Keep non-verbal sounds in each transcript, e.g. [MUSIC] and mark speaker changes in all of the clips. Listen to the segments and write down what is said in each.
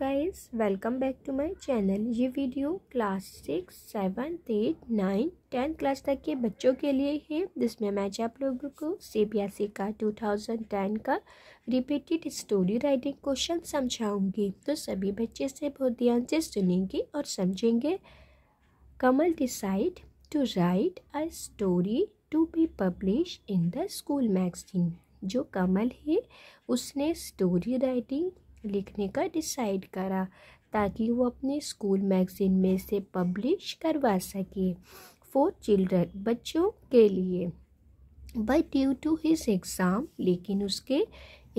Speaker 1: guys welcome back to my channel ये video class six seventh eight nine tenth class तक के बच्चों के लिए है जिसमें मैं आप लोगों को सीबीएसई e का 2010 का रिपीटेड स्टोरी राइटिंग क्वेश्चन समझाऊंगी तो सभी बच्चे से बहुत ध्यान से सुनेंगे और समझेंगे Kamal decide to write a story to be publish in the school magazine जो कमल है उसने स्टोरी राइटिंग लिखने का डिसाइड करा ताकि वो अपने स्कूल मैगज़ीन में से पब्लिश करवा सके फॉर चिल्ड्रन बच्चों के लिए but due to his exam लेकिन उसके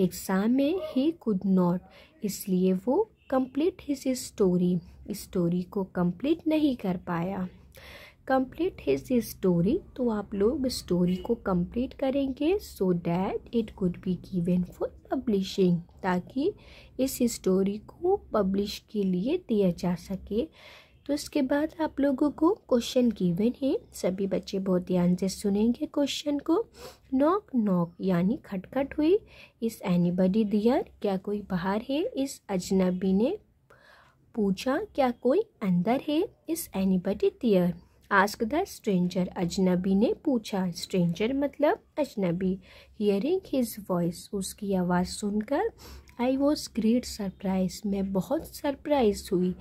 Speaker 1: एग्ज़ाम में ही कुड नॉट इसलिए वो कंप्लीट हिज स्टोरी स्टोरी को कंप्लीट नहीं कर पाया कंप्लीट हिज स्टोरी तो आप लोग स्टोरी को कंप्लीट करेंगे so that it could be given for publishing ताकि इस स्टोरी को पब्लिश के लिए दिया जा सके तो इसके बाद आप लोगों को क्वेश्चन गिवन है सभी बच्चे बहुत ध्यान से सुनेंगे क्वेश्चन को नॉक नॉक यानी खटखट हुई इस एनीबडी दियर क्या कोई बाहर है इस अजनबी ने पूछा क्या कोई अंदर है इस anybody there ask the stranger अजनबी ने पूछा स्ट्रेंजर मतलब अजनबी हियरिंग हिज वॉइस उसकी आवाज़ सुनकर आई वॉज ग्रेट सरप्राइज मैं बहुत सरप्राइज हुई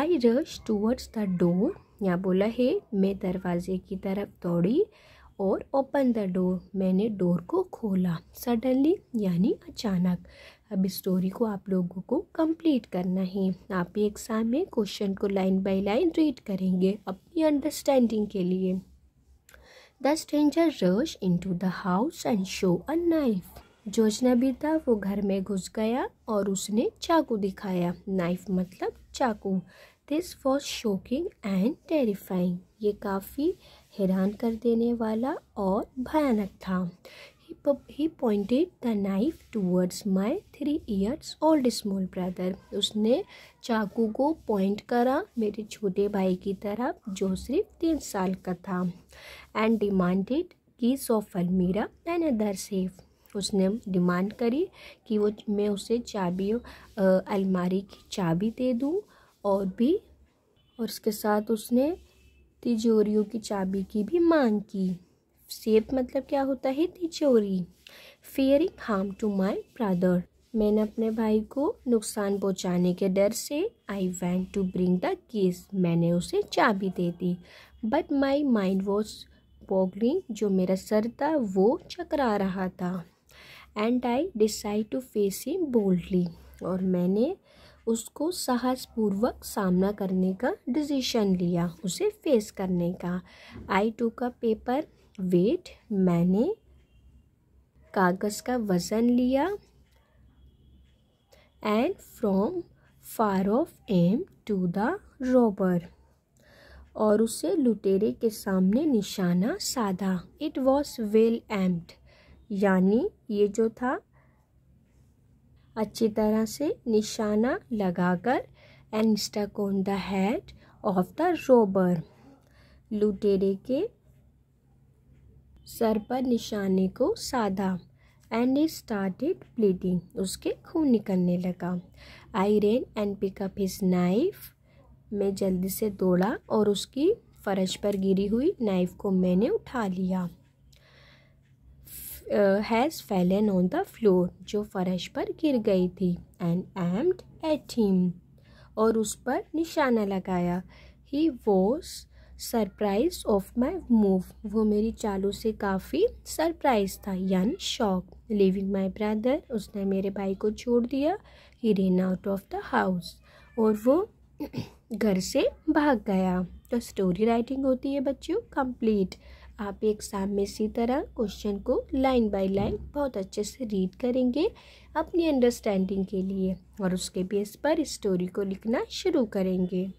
Speaker 1: I rush towards the door या बोला है मैं दरवाजे की तरफ दौड़ी और ओपन द डोर मैंने डोर को खोला सडनली यानी अचानक अब स्टोरी को आप लोगों को कंप्लीट करना है आप एक एग्ज़ाम में क्वेश्चन को लाइन बाय लाइन रीड करेंगे अपनी अंडरस्टैंडिंग के लिए the stranger rush into the house and show a knife जो अजनबी था वो घर में घुस गया और उसने चाकू दिखाया नाइफ मतलब चाकू this was shocking and terrifying ये काफ़ी हैरान कर देने वाला और भयानक था he pointed the knife towards my three years old small brother उसने चाकू को पॉइंट करा मेरे छोटे भाई की तरफ जो सिर्फ तीन साल का था एंड डिमांडेड की सोफल अलमीरा एंड अदर सेफ उसने डिमांड करी कि वो मैं उसे चाबी अलमारी की चाबी दे दूँ और भी और उसके साथ उसने तिजोरियों की चाबी की भी मांग की सेफ मतलब क्या होता है तिजोरी fearing harm to my brother मैंने अपने भाई को नुकसान पहुंचाने के डर से I went to bring the case मैंने उसे चाबी दे दी but my mind was boggling जो मेरा सर था वो चकरा रहा था and I decide to face him boldly और मैंने उसको साहसपूर्वक सामना करने का डिसीशन लिया उसे फेस करने का आई टू का पेपर वेट मैंने कागज़ का वज़न लिया and from far off aim to the robber और उसे लुटेरे के सामने निशाना साधा इट वॉज वेल एम्ड यानी ये जो था अच्छी तरह से निशाना लगाकर and stuck on the head of the robber लुटेरे के सर पर निशाने को साधा एंड इट स्टार्टेड ब्लीडिंग उसके खून निकलने लगा I ran and pick up his knife मैं जल्दी से दौड़ा और उसकी फर्श पर गिरी हुई नाइफ को मैंने उठा लिया has fallen on the floor जो फर्श पर गिर गई थी एंड एम्ड एट हिम और उस पर निशाना लगाया he was surprise of my move वो मेरी चालों से काफ़ी सरप्राइज था यानी शौक लिविंग माई ब्रदर उसने मेरे भाई को छोड़ दिया he ran out of the house और वो [CLEARS THROAT] घर से भाग गया तो स्टोरी राइटिंग होती है बच्चों कंप्लीट आप एग्ज़ाम में इसी तरह क्वेश्चन को लाइन बाय लाइन बहुत अच्छे से रीड करेंगे अपनी अंडरस्टैंडिंग के लिए और उसके बेस पर स्टोरी को लिखना शुरू करेंगे